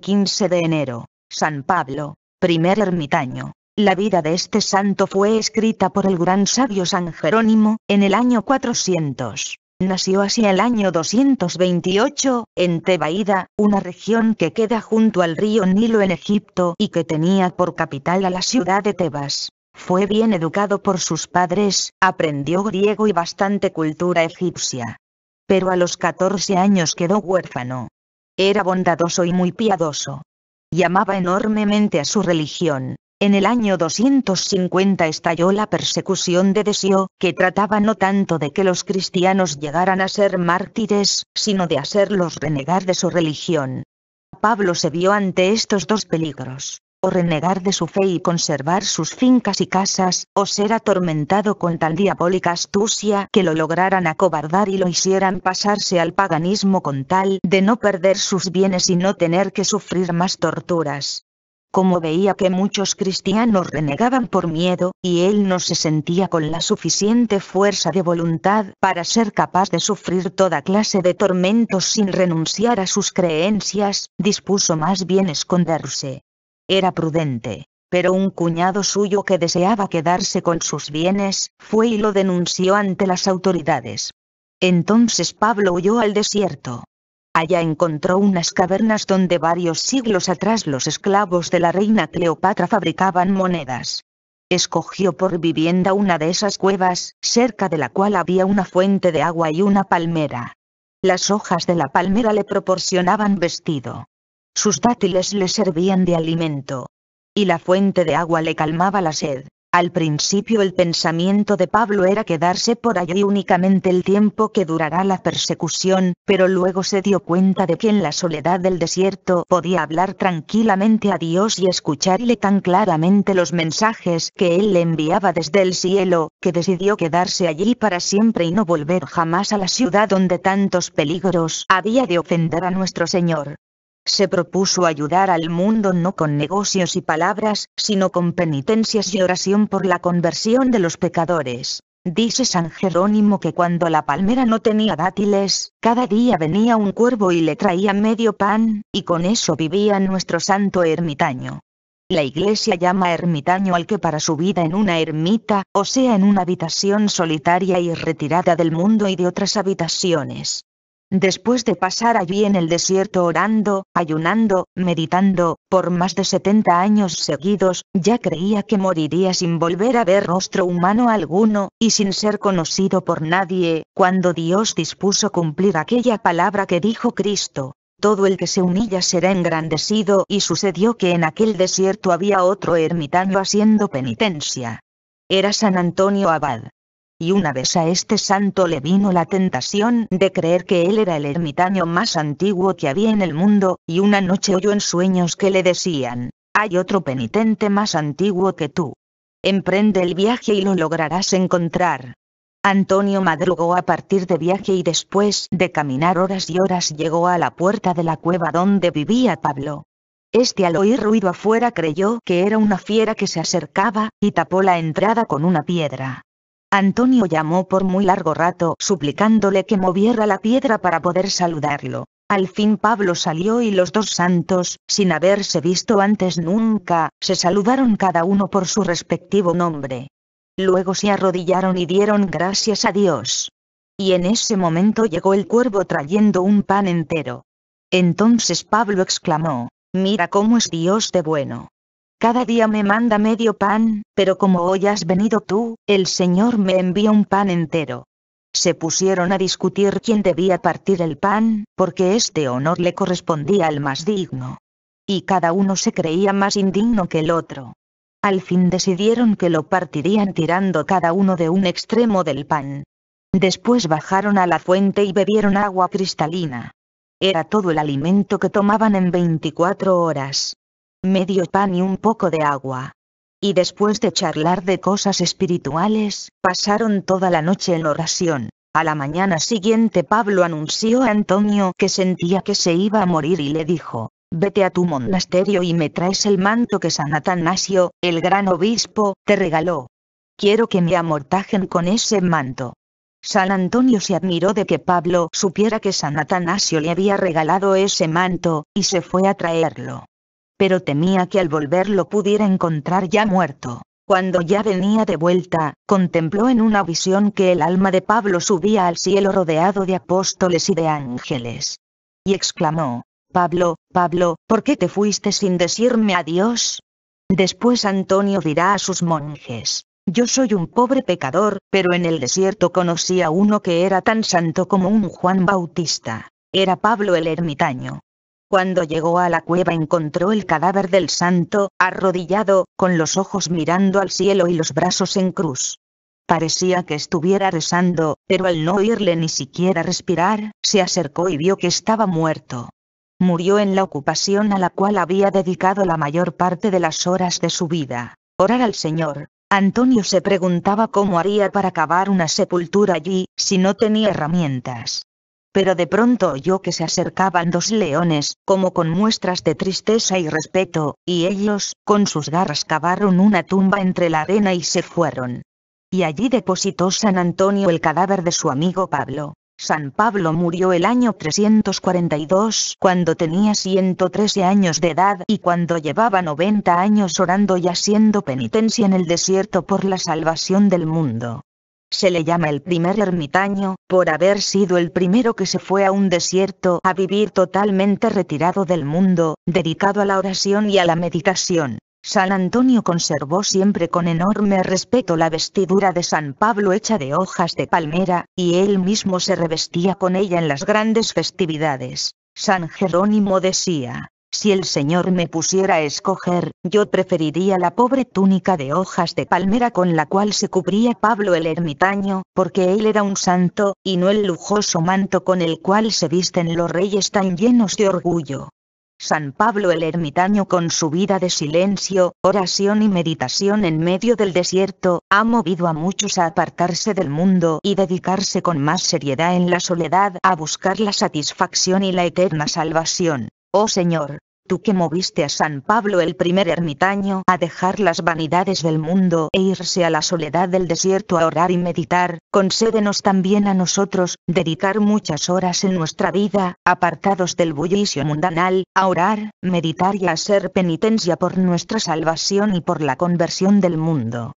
15 de enero, San Pablo, primer ermitaño. La vida de este santo fue escrita por el gran sabio San Jerónimo, en el año 400. Nació hacia el año 228, en Tebaida, una región que queda junto al río Nilo en Egipto y que tenía por capital a la ciudad de Tebas. Fue bien educado por sus padres, aprendió griego y bastante cultura egipcia. Pero a los 14 años quedó huérfano. Era bondadoso y muy piadoso. Llamaba enormemente a su religión. En el año 250 estalló la persecución de Desio, que trataba no tanto de que los cristianos llegaran a ser mártires, sino de hacerlos renegar de su religión. Pablo se vio ante estos dos peligros o renegar de su fe y conservar sus fincas y casas, o ser atormentado con tal diabólica astucia que lo lograran acobardar y lo hicieran pasarse al paganismo con tal de no perder sus bienes y no tener que sufrir más torturas como veía que muchos cristianos renegaban por miedo, y él no se sentía con la suficiente fuerza de voluntad para ser capaz de sufrir toda clase de tormentos sin renunciar a sus creencias, dispuso más bien esconderse. Era prudente, pero un cuñado suyo que deseaba quedarse con sus bienes, fue y lo denunció ante las autoridades. Entonces Pablo huyó al desierto. Allá encontró unas cavernas donde varios siglos atrás los esclavos de la reina Cleopatra fabricaban monedas. Escogió por vivienda una de esas cuevas, cerca de la cual había una fuente de agua y una palmera. Las hojas de la palmera le proporcionaban vestido sus dátiles le servían de alimento. Y la fuente de agua le calmaba la sed. Al principio el pensamiento de Pablo era quedarse por allí únicamente el tiempo que durará la persecución, pero luego se dio cuenta de que en la soledad del desierto podía hablar tranquilamente a Dios y escucharle tan claramente los mensajes que él le enviaba desde el cielo, que decidió quedarse allí para siempre y no volver jamás a la ciudad donde tantos peligros había de ofender a nuestro Señor se propuso ayudar al mundo no con negocios y palabras, sino con penitencias y oración por la conversión de los pecadores. Dice San Jerónimo que cuando la palmera no tenía dátiles, cada día venía un cuervo y le traía medio pan, y con eso vivía nuestro santo ermitaño. La iglesia llama ermitaño al que para su vida en una ermita, o sea en una habitación solitaria y retirada del mundo y de otras habitaciones, Después de pasar allí en el desierto orando, ayunando, meditando, por más de 70 años seguidos, ya creía que moriría sin volver a ver rostro humano alguno, y sin ser conocido por nadie, cuando Dios dispuso cumplir aquella palabra que dijo Cristo, todo el que se humilla será engrandecido y sucedió que en aquel desierto había otro ermitaño haciendo penitencia. Era San Antonio Abad y una vez a este santo le vino la tentación de creer que él era el ermitaño más antiguo que había en el mundo, y una noche oyó en sueños que le decían, hay otro penitente más antiguo que tú. Emprende el viaje y lo lograrás encontrar. Antonio madrugó a partir de viaje y después de caminar horas y horas llegó a la puerta de la cueva donde vivía Pablo. Este al oír ruido afuera creyó que era una fiera que se acercaba, y tapó la entrada con una piedra. Antonio llamó por muy largo rato suplicándole que moviera la piedra para poder saludarlo. Al fin Pablo salió y los dos santos, sin haberse visto antes nunca, se saludaron cada uno por su respectivo nombre. Luego se arrodillaron y dieron gracias a Dios. Y en ese momento llegó el cuervo trayendo un pan entero. Entonces Pablo exclamó, Mira cómo es Dios de bueno. Cada día me manda medio pan, pero como hoy has venido tú, el Señor me envía un pan entero. Se pusieron a discutir quién debía partir el pan, porque este honor le correspondía al más digno. Y cada uno se creía más indigno que el otro. Al fin decidieron que lo partirían tirando cada uno de un extremo del pan. Después bajaron a la fuente y bebieron agua cristalina. Era todo el alimento que tomaban en 24 horas medio pan y un poco de agua. Y después de charlar de cosas espirituales, pasaron toda la noche en oración. A la mañana siguiente Pablo anunció a Antonio que sentía que se iba a morir y le dijo, Vete a tu monasterio y me traes el manto que San Atanasio, el gran obispo, te regaló. Quiero que me amortajen con ese manto. San Antonio se admiró de que Pablo supiera que San Atanasio le había regalado ese manto, y se fue a traerlo pero temía que al volver lo pudiera encontrar ya muerto. Cuando ya venía de vuelta, contempló en una visión que el alma de Pablo subía al cielo rodeado de apóstoles y de ángeles. Y exclamó, Pablo, Pablo, ¿por qué te fuiste sin decirme adiós? Después Antonio dirá a sus monjes, yo soy un pobre pecador, pero en el desierto conocí a uno que era tan santo como un Juan Bautista. Era Pablo el ermitaño. Cuando llegó a la cueva encontró el cadáver del santo, arrodillado, con los ojos mirando al cielo y los brazos en cruz. Parecía que estuviera rezando, pero al no oírle ni siquiera respirar, se acercó y vio que estaba muerto. Murió en la ocupación a la cual había dedicado la mayor parte de las horas de su vida, orar al Señor. Antonio se preguntaba cómo haría para cavar una sepultura allí, si no tenía herramientas. Pero de pronto oyó que se acercaban dos leones, como con muestras de tristeza y respeto, y ellos, con sus garras cavaron una tumba entre la arena y se fueron. Y allí depositó San Antonio el cadáver de su amigo Pablo. San Pablo murió el año 342 cuando tenía 113 años de edad y cuando llevaba 90 años orando y haciendo penitencia en el desierto por la salvación del mundo. Se le llama el primer ermitaño, por haber sido el primero que se fue a un desierto a vivir totalmente retirado del mundo, dedicado a la oración y a la meditación. San Antonio conservó siempre con enorme respeto la vestidura de San Pablo hecha de hojas de palmera, y él mismo se revestía con ella en las grandes festividades. San Jerónimo decía, si el Señor me pusiera a escoger, yo preferiría la pobre túnica de hojas de palmera con la cual se cubría Pablo el ermitaño, porque él era un santo, y no el lujoso manto con el cual se visten los reyes tan llenos de orgullo. San Pablo el ermitaño con su vida de silencio, oración y meditación en medio del desierto, ha movido a muchos a apartarse del mundo y dedicarse con más seriedad en la soledad a buscar la satisfacción y la eterna salvación. Oh Señor, tú que moviste a San Pablo el primer ermitaño a dejar las vanidades del mundo e irse a la soledad del desierto a orar y meditar, concédenos también a nosotros, dedicar muchas horas en nuestra vida, apartados del bullicio mundanal, a orar, meditar y a hacer penitencia por nuestra salvación y por la conversión del mundo.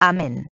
Amén.